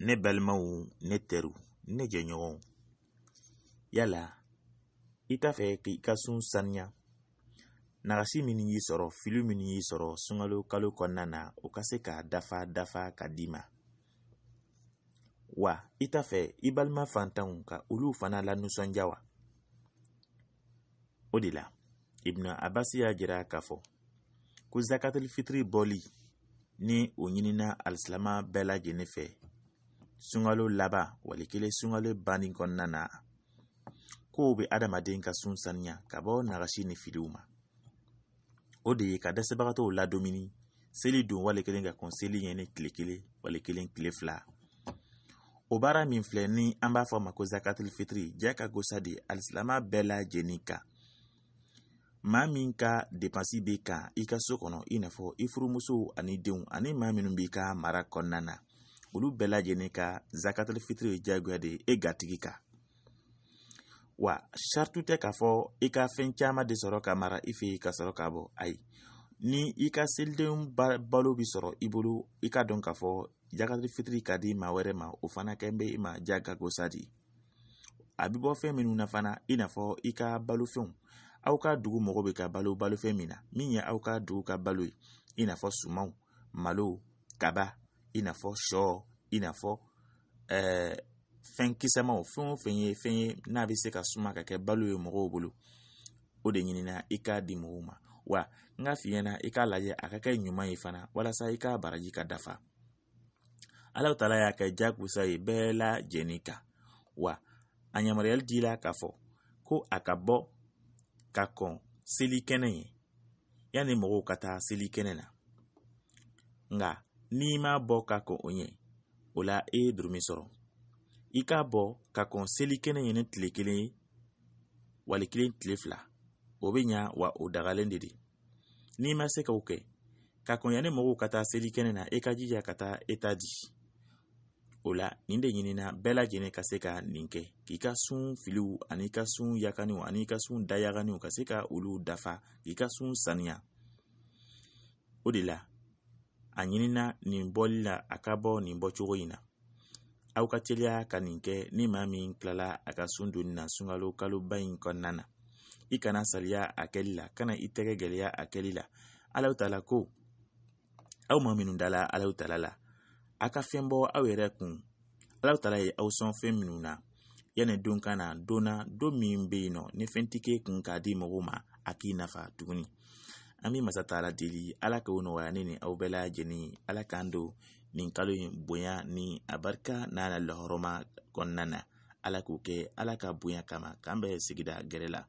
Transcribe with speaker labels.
Speaker 1: ne balimaw ne teriw ne jɛɲɔgɔnw yala i t'a fɛ k'i ka sun saniya nagasi minnu y'i sɔrɔ filu minnu y'i sɔrɔ sunkalo kalo kɔnɔna na o ka se k'a dafa dafa ka d'i ma wa i t'a fɛ i balima fantanw ka olu fana la wa o de la ibnu abasi y'a jira k'a fɔ ko zakatili fitiri bɔli ni o ɲinina alisilama bɛɛ lajɛlen fɛ sunkalo laban walikelen sunkalo banni kɔnɔna na kow bɛ adamaden ka sun saniya ka bɔ nagasi ni filiw ma o de ye ka dɛsɛbagatɔw ladomini seli don wale kelen ka kɔn seli ɲɛ ni tile kelen wale kelen tile fila o baara min filɛ ni an b'a fɔ a ma ko zakatili fitiri diya ka gosa de alisilama bɛɛ lajɛlen kan maa min ka depansi b'i kan i ka so kɔnɔ i n'a fɔ i furumuso ani denw ani maa minnu b'i ka mara kɔnɔna na olu bɛɛ lajɛlen ka zakatɛli fitiri ye diyagoya de e gatigi kan wa sartu tɛ k'a fɔ i ka fɛn caman de sɔrɔ ka mara i fɛ yen ka sɔrɔ k'a bɔ ayi ni i ka selidenw balo bi sɔrɔ i bolo i ka dɔn k'a fɔ jakatɛli fitiri ka di maa wɛrɛ ma o fana kɛ bɛ i ma jago sa di a bi bɔ fɛn minnu na fana i n'a fɔ i ka balofɛnw aw ka dugu mɔgɔ bɛ ka balo balofɛn min na min ye aw ka dugu ka balo ye i n'a fɔ sumanw malo kaba i n'a sɔ i n'a ɛɛ eh, fɛn kisɛmaw fɛn o fɛn ye fɛn ye n'a bɛ se ka suma ka kɛ balo ye mɔgɔw bolo o de ɲinina i k'a di mɔgɔw ma wa n ka f'i na i k'a lajɛ a ka kɛ ɲuman ye fana walasa i k'a baraji ka dafa alaw taala y'a kɛ jagosa ye bɛɛ lajɛlen kan wa a yamaruyali d'i la k'a fɔ ko a ka bɔ ka kɔn seli kɛnɛ ye yanni mɔgɔw ka taa seli kɛnɛ na nka n'i m'a bɔ ka kɔn o ɲɛ o la e ye duuru sɔrɔ i k'a bɔ ka kɔn selikɛnɛ ɲɛ ni tile kelen ye wali kelen tile fila o bɛ ɲa wa o dagalen de don n'i ma se k'o kɛ ka kɔn yanni mɔgɔw ka taa selikɛnɛ na e ka jija ka taa e ta di o la nin de ɲinina bɛɛ lajɛlen ka se ka nin kɛ k'i ka sun filiw ani ka sun yakaniw ani ka sun dayaganiw ka se ka olu dafa k'i ka sun saniya o de la a ɲinina nin bɔli la a ka bɔ nin bɔcogo in na aw ka teliya ka nin kɛ ni maa min kilala a ka sun donni na sunkalo kaloba in kɔnɔna na i kana saliya a kɛli la kana i tɛgɛ gɛlɛya a kɛli la alaw ta la ko aw ma minnu dala alaw ta la a ka fɛn bɔ aw yɛrɛ kun alaw ta la ye aw sɔn fɛn minnu na yanni don ka na don na don min bɛ yen nɔ ni fɛn tɛ k'e kun k'a di mɔgɔw ma a k'i nafa tuguni an bi masa taala deli ala k'o nɔgɔya ne ni aw bɛɛ lajɛlen ala k'an don nin kalo in bonya ni a barika n'a la lahɔrɔma kɔnɔna na ala k'o kɛ ala ka bonya kama k'an bɛɛ sigida gɛrɛ la